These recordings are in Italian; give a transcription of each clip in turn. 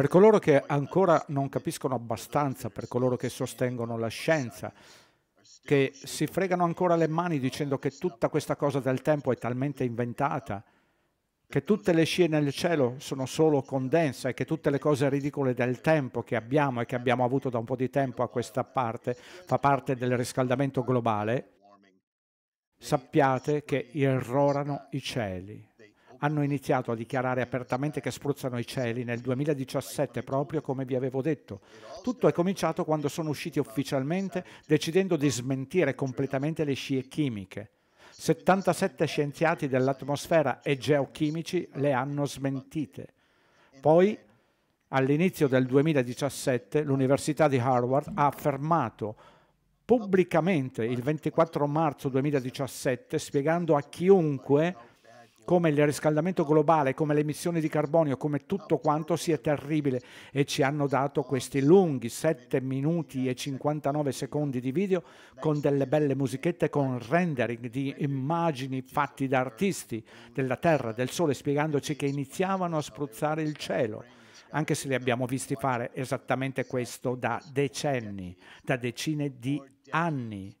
Per coloro che ancora non capiscono abbastanza, per coloro che sostengono la scienza, che si fregano ancora le mani dicendo che tutta questa cosa del tempo è talmente inventata, che tutte le scie nel cielo sono solo condensa e che tutte le cose ridicole del tempo che abbiamo e che abbiamo avuto da un po' di tempo a questa parte fa parte del riscaldamento globale, sappiate che irrorano i cieli hanno iniziato a dichiarare apertamente che spruzzano i cieli nel 2017, proprio come vi avevo detto. Tutto è cominciato quando sono usciti ufficialmente decidendo di smentire completamente le scie chimiche. 77 scienziati dell'atmosfera e geochimici le hanno smentite. Poi, all'inizio del 2017, l'Università di Harvard ha affermato pubblicamente il 24 marzo 2017, spiegando a chiunque come il riscaldamento globale, come le emissioni di carbonio, come tutto quanto sia terribile e ci hanno dato questi lunghi 7 minuti e 59 secondi di video con delle belle musichette, con rendering di immagini fatti da artisti della terra, del sole, spiegandoci che iniziavano a spruzzare il cielo anche se li abbiamo visti fare esattamente questo da decenni, da decine di anni.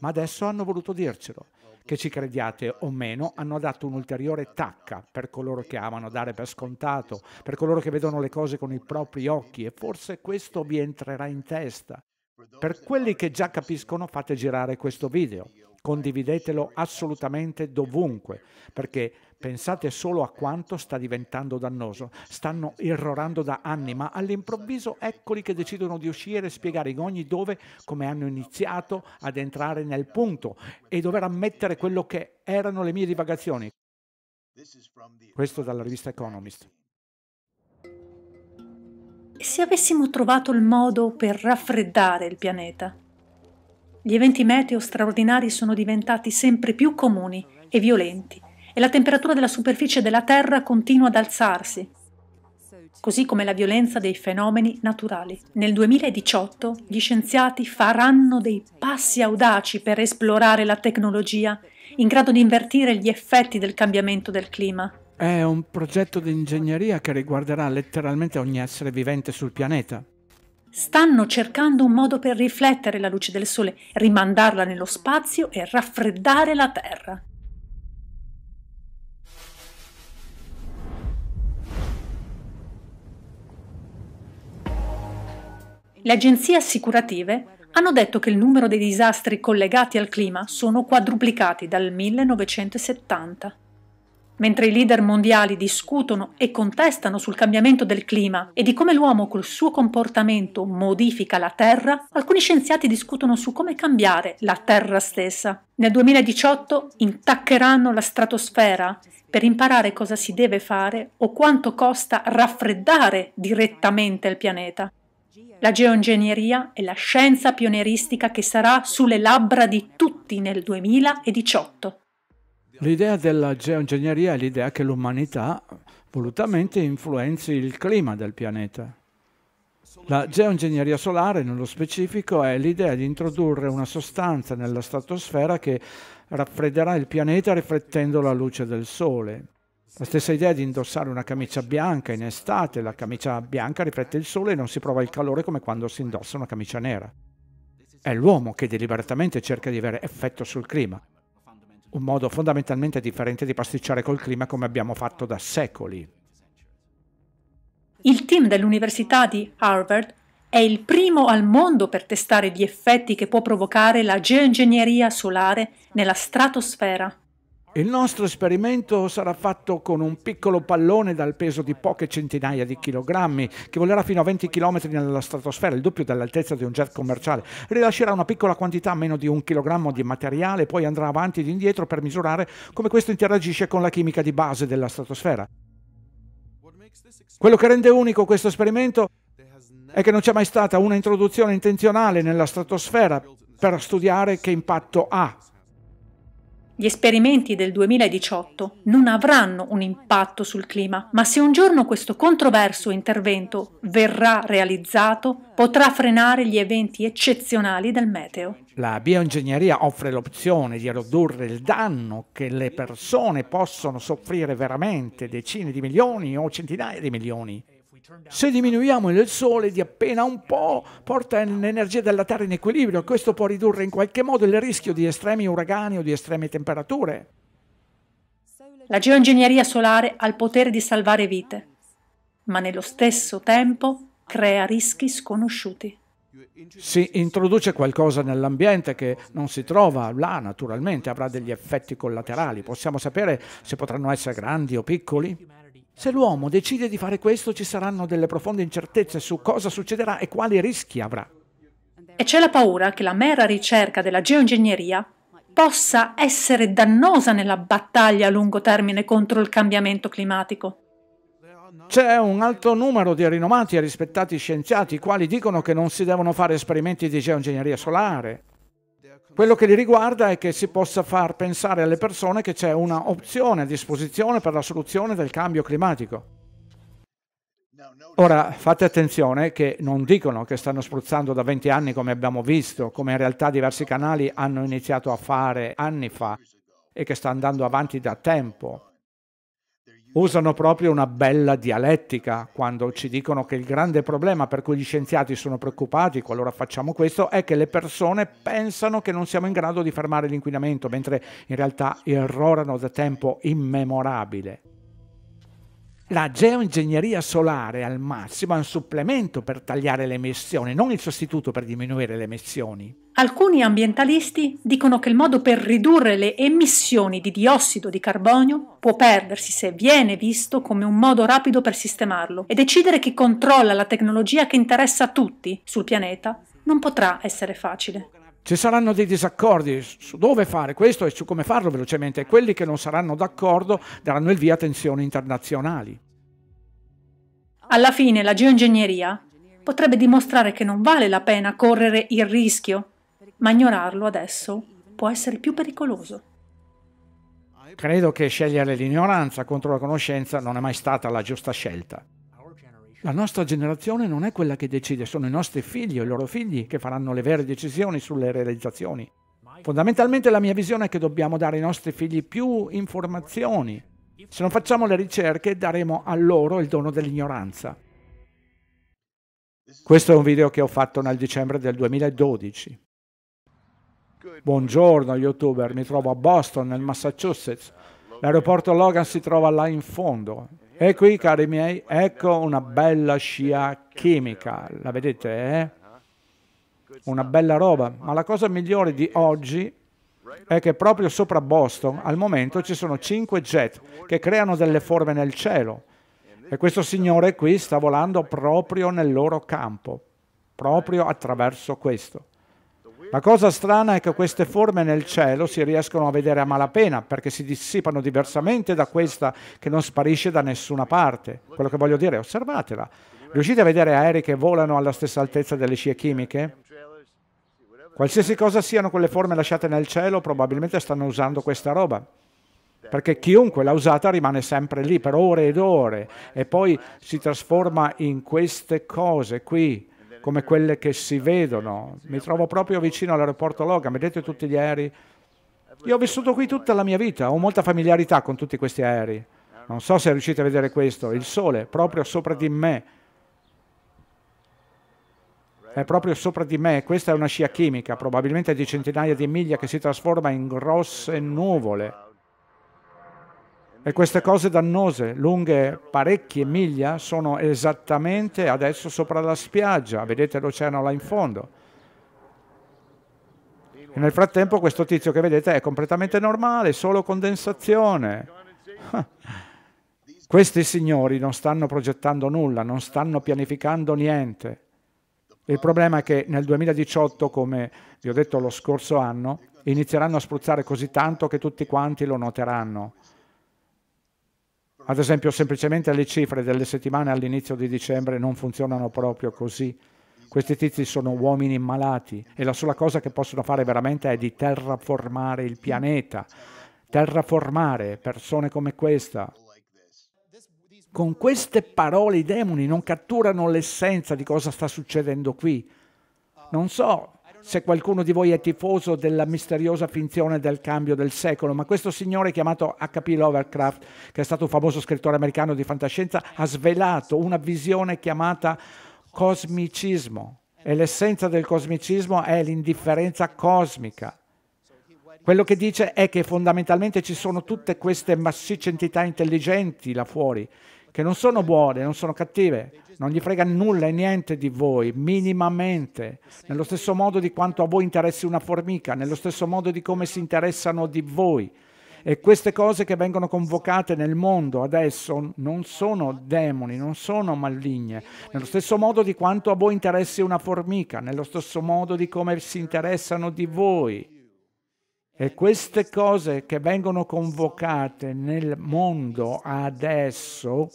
Ma adesso hanno voluto dircelo che ci crediate o meno, hanno dato un'ulteriore tacca per coloro che amano dare per scontato, per coloro che vedono le cose con i propri occhi e forse questo vi entrerà in testa. Per quelli che già capiscono fate girare questo video. Condividetelo assolutamente dovunque, perché pensate solo a quanto sta diventando dannoso. Stanno irrorando da anni, ma all'improvviso eccoli che decidono di uscire e spiegare in ogni dove come hanno iniziato ad entrare nel punto e dover ammettere quello che erano le mie divagazioni. Questo dalla rivista Economist. Se avessimo trovato il modo per raffreddare il pianeta, gli eventi meteo straordinari sono diventati sempre più comuni e violenti e la temperatura della superficie della Terra continua ad alzarsi, così come la violenza dei fenomeni naturali. Nel 2018 gli scienziati faranno dei passi audaci per esplorare la tecnologia in grado di invertire gli effetti del cambiamento del clima. È un progetto di ingegneria che riguarderà letteralmente ogni essere vivente sul pianeta stanno cercando un modo per riflettere la luce del sole, rimandarla nello spazio e raffreddare la Terra. Le agenzie assicurative hanno detto che il numero dei disastri collegati al clima sono quadruplicati dal 1970. Mentre i leader mondiali discutono e contestano sul cambiamento del clima e di come l'uomo col suo comportamento modifica la Terra, alcuni scienziati discutono su come cambiare la Terra stessa. Nel 2018 intaccheranno la stratosfera per imparare cosa si deve fare o quanto costa raffreddare direttamente il pianeta. La geoingegneria è la scienza pionieristica che sarà sulle labbra di tutti nel 2018. L'idea della geoingegneria è l'idea che l'umanità volutamente influenzi il clima del pianeta. La geoingegneria solare, nello specifico, è l'idea di introdurre una sostanza nella stratosfera che raffredderà il pianeta riflettendo la luce del sole. La stessa idea di indossare una camicia bianca in estate, la camicia bianca riflette il sole e non si prova il calore come quando si indossa una camicia nera. È l'uomo che deliberatamente cerca di avere effetto sul clima un modo fondamentalmente differente di pasticciare col clima come abbiamo fatto da secoli. Il team dell'Università di Harvard è il primo al mondo per testare gli effetti che può provocare la geoingegneria solare nella stratosfera. Il nostro esperimento sarà fatto con un piccolo pallone dal peso di poche centinaia di chilogrammi che volerà fino a 20 km nella stratosfera, il doppio dell'altezza di un jet commerciale. Rilascerà una piccola quantità, meno di un chilogrammo di materiale, poi andrà avanti ed indietro per misurare come questo interagisce con la chimica di base della stratosfera. Quello che rende unico questo esperimento è che non c'è mai stata una introduzione intenzionale nella stratosfera per studiare che impatto ha gli esperimenti del 2018 non avranno un impatto sul clima, ma se un giorno questo controverso intervento verrà realizzato, potrà frenare gli eventi eccezionali del meteo. La bioingegneria offre l'opzione di ridurre il danno che le persone possono soffrire veramente, decine di milioni o centinaia di milioni. Se diminuiamo il sole di appena un po', porta l'energia della Terra in equilibrio e questo può ridurre in qualche modo il rischio di estremi uragani o di estreme temperature. La geoingegneria solare ha il potere di salvare vite, ma nello stesso tempo crea rischi sconosciuti. Si introduce qualcosa nell'ambiente che non si trova là, naturalmente avrà degli effetti collaterali. Possiamo sapere se potranno essere grandi o piccoli? Se l'uomo decide di fare questo ci saranno delle profonde incertezze su cosa succederà e quali rischi avrà. E c'è la paura che la mera ricerca della geoingegneria possa essere dannosa nella battaglia a lungo termine contro il cambiamento climatico. C'è un alto numero di rinomati e rispettati scienziati i quali dicono che non si devono fare esperimenti di geoingegneria solare quello che li riguarda è che si possa far pensare alle persone che c'è una opzione a disposizione per la soluzione del cambio climatico. Ora fate attenzione che non dicono che stanno spruzzando da 20 anni come abbiamo visto, come in realtà diversi canali hanno iniziato a fare anni fa e che sta andando avanti da tempo usano proprio una bella dialettica quando ci dicono che il grande problema per cui gli scienziati sono preoccupati qualora facciamo questo è che le persone pensano che non siamo in grado di fermare l'inquinamento, mentre in realtà errorano da tempo immemorabile la geoingegneria solare al massimo è un supplemento per tagliare le emissioni, non il sostituto per diminuire le emissioni. Alcuni ambientalisti dicono che il modo per ridurre le emissioni di diossido di carbonio può perdersi se viene visto come un modo rapido per sistemarlo e decidere chi controlla la tecnologia che interessa a tutti sul pianeta non potrà essere facile. Ci saranno dei disaccordi su dove fare questo e su come farlo velocemente e quelli che non saranno d'accordo daranno il via a tensioni internazionali. Alla fine la geoingegneria potrebbe dimostrare che non vale la pena correre il rischio, ma ignorarlo adesso può essere più pericoloso. Credo che scegliere l'ignoranza contro la conoscenza non è mai stata la giusta scelta. La nostra generazione non è quella che decide, sono i nostri figli o i loro figli che faranno le vere decisioni sulle realizzazioni. Fondamentalmente la mia visione è che dobbiamo dare ai nostri figli più informazioni se non facciamo le ricerche daremo a loro il dono dell'ignoranza. Questo è un video che ho fatto nel dicembre del 2012. Buongiorno youtuber, mi trovo a Boston, nel Massachusetts. L'aeroporto Logan si trova là in fondo. E qui, cari miei, ecco una bella scia chimica. La vedete, eh? Una bella roba. Ma la cosa migliore di oggi è che proprio sopra Boston al momento ci sono cinque jet che creano delle forme nel cielo e questo signore qui sta volando proprio nel loro campo, proprio attraverso questo. La cosa strana è che queste forme nel cielo si riescono a vedere a malapena perché si dissipano diversamente da questa che non sparisce da nessuna parte. Quello che voglio dire, osservatela. Riuscite a vedere aerei che volano alla stessa altezza delle scie chimiche? Qualsiasi cosa siano quelle forme lasciate nel cielo, probabilmente stanno usando questa roba. Perché chiunque l'ha usata rimane sempre lì per ore ed ore e poi si trasforma in queste cose qui, come quelle che si vedono. Mi trovo proprio vicino all'aeroporto Logan, vedete tutti gli aerei. Io ho vissuto qui tutta la mia vita, ho molta familiarità con tutti questi aerei. Non so se riuscite a vedere questo, il sole proprio sopra di me è proprio sopra di me, questa è una scia chimica, probabilmente di centinaia di miglia che si trasforma in grosse nuvole. E queste cose dannose, lunghe parecchie miglia, sono esattamente adesso sopra la spiaggia, vedete l'oceano là in fondo. E nel frattempo questo tizio che vedete è completamente normale, solo condensazione. Questi signori non stanno progettando nulla, non stanno pianificando niente. Il problema è che nel 2018, come vi ho detto lo scorso anno, inizieranno a spruzzare così tanto che tutti quanti lo noteranno. Ad esempio, semplicemente le cifre delle settimane all'inizio di dicembre non funzionano proprio così. Questi tizi sono uomini malati e la sola cosa che possono fare veramente è di terraformare il pianeta. Terraformare persone come questa. Con queste parole i demoni non catturano l'essenza di cosa sta succedendo qui. Non so se qualcuno di voi è tifoso della misteriosa finzione del cambio del secolo, ma questo signore chiamato H.P. Lovecraft, che è stato un famoso scrittore americano di fantascienza, ha svelato una visione chiamata cosmicismo e l'essenza del cosmicismo è l'indifferenza cosmica. Quello che dice è che fondamentalmente ci sono tutte queste massicce entità intelligenti là fuori che non sono buone, non sono cattive, non gli frega nulla e niente di voi, minimamente, nello stesso modo di quanto a voi interessi una formica, nello stesso modo di come si interessano di voi. E queste cose che vengono convocate nel mondo adesso non sono demoni, non sono maligne, nello stesso modo di quanto a voi interessi una formica, nello stesso modo di come si interessano di voi. E queste cose che vengono convocate nel mondo adesso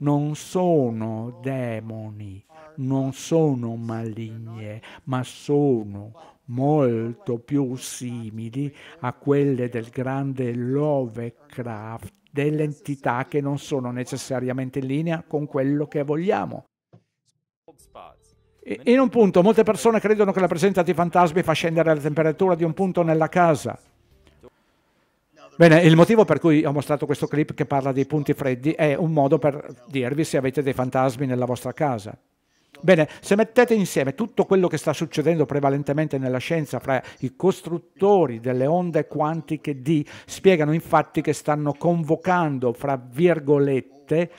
non sono demoni, non sono maligne, ma sono molto più simili a quelle del grande Lovecraft, delle entità che non sono necessariamente in linea con quello che vogliamo. In un punto, molte persone credono che la presenza di fantasmi fa scendere la temperatura di un punto nella casa. Bene, il motivo per cui ho mostrato questo clip che parla dei punti freddi è un modo per dirvi se avete dei fantasmi nella vostra casa. Bene, se mettete insieme tutto quello che sta succedendo prevalentemente nella scienza fra i costruttori delle onde quantiche D, spiegano infatti che stanno convocando, fra virgolette,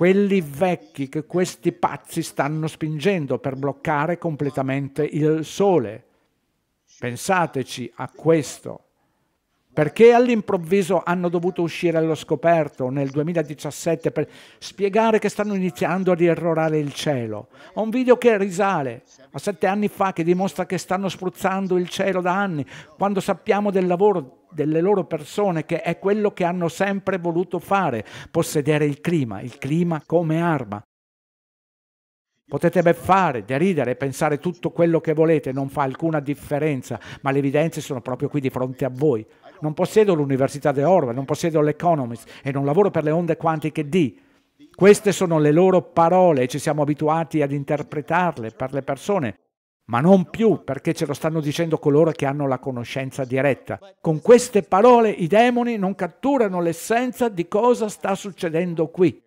quelli vecchi che questi pazzi stanno spingendo per bloccare completamente il sole. Pensateci a questo. Perché all'improvviso hanno dovuto uscire allo scoperto nel 2017 per spiegare che stanno iniziando ad irrorare il cielo? Ho un video che risale a sette anni fa che dimostra che stanno spruzzando il cielo da anni, quando sappiamo del lavoro delle loro persone, che è quello che hanno sempre voluto fare, possedere il clima, il clima come arma. Potete beffare, deridere, pensare tutto quello che volete, non fa alcuna differenza, ma le evidenze sono proprio qui di fronte a voi. Non possiedo l'Università di Orwell, non possiedo l'Economist e non lavoro per le onde quantiche D. Queste sono le loro parole e ci siamo abituati ad interpretarle per le persone ma non più perché ce lo stanno dicendo coloro che hanno la conoscenza diretta. Con queste parole i demoni non catturano l'essenza di cosa sta succedendo qui.